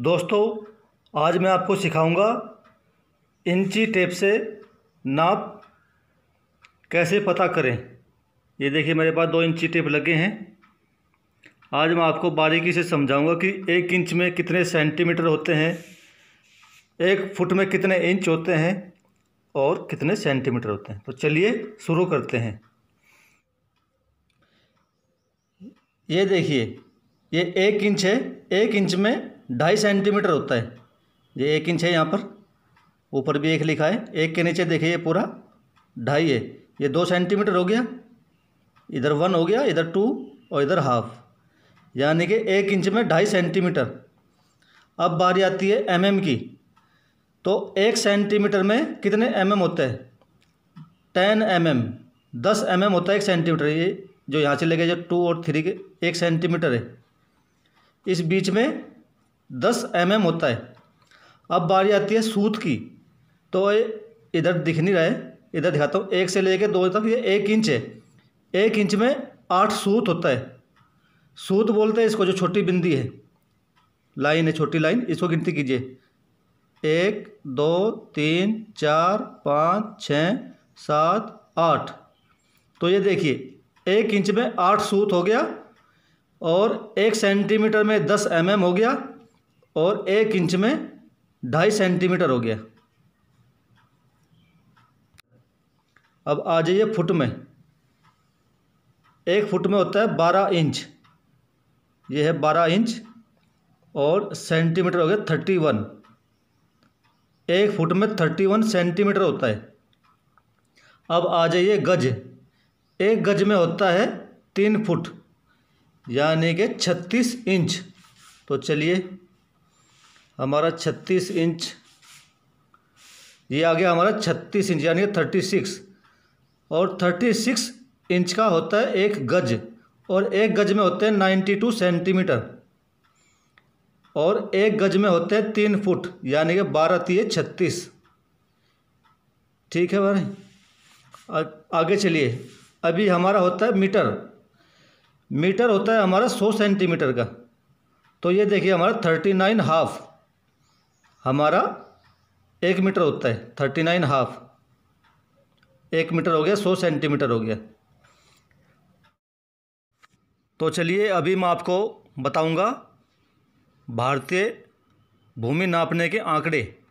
दोस्तों आज मैं आपको सिखाऊंगा इंची टेप से नाप कैसे पता करें ये देखिए मेरे पास दो इंची टेप लगे हैं आज मैं आपको बारीकी से समझाऊंगा कि एक इंच में कितने सेंटीमीटर होते हैं एक फुट में कितने इंच होते हैं और कितने सेंटीमीटर होते हैं तो चलिए शुरू करते हैं ये देखिए ये एक इंच है एक इंच में ढाई सेंटीमीटर होता है ये एक इंच है यहाँ पर ऊपर भी एक लिखा है एक के नीचे देखिए ये पूरा ढाई है ये दो सेंटीमीटर हो गया इधर वन हो गया इधर टू और इधर हाफ यानी कि एक इंच में ढाई सेंटीमीटर अब बारी आती है एमएम mm की तो एक सेंटीमीटर में कितने एमएम mm होते हैं टेन एम एम दस एम होता है एक सेंटीमीटर ये जो यहाँ से लेके जो टू और थ्री के एक सेंटीमीटर है इस बीच में दस एम एम होता है अब बारी आती है सूत की तो इधर दिख नहीं रहा है इधर दिखाता हूँ एक से लेके दो तक ये एक इंच है एक इंच में आठ सूत होता है सूत बोलते हैं इसको जो छोटी बिंदी है लाइन है छोटी लाइन इसको गिनती कीजिए एक दो तीन चार पाँच छ सात आठ तो ये देखिए एक इंच में आठ सूत हो गया और एक सेंटीमीटर में दस एम mm हो गया और एक इंच में ढाई सेंटीमीटर हो गया अब आ जाइए फुट में एक फुट में होता है बारह इंच ये है बारह इंच और सेंटीमीटर हो गया थर्टी वन एक फुट में थर्टी वन सेंटीमीटर होता है अब आ जाइए गज एक गज में होता है तीन फुट यानी कि छत्तीस इंच तो चलिए हमारा छत्तीस इंच ये आ गया हमारा छत्तीस इंच यानी थर्टी सिक्स और थर्टी सिक्स इंच का होता है एक गज और एक गज में होते हैं नाइन्टी टू सेंटीमीटर और एक गज में होते हैं तीन फुट यानी कि बारह तीय छत्तीस ठीक है भाई आगे चलिए अभी हमारा होता है मीटर मीटर होता है हमारा सौ सेंटीमीटर का तो ये देखिए हमारा थर्टी नाइन हाफ़ हमारा एक मीटर होता है थर्टी नाइन हाफ एक मीटर हो गया सौ सेंटीमीटर हो गया तो चलिए अभी मैं आपको बताऊंगा भारतीय भूमि नापने के आंकड़े